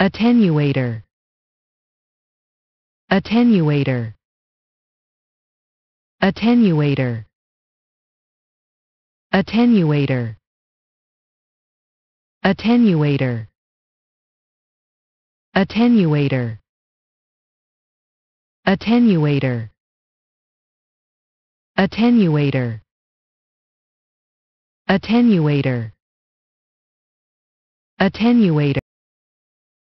attenuator attenuator attenuator attenuator attenuator attenuator attenuator attenuator attenuator attenuator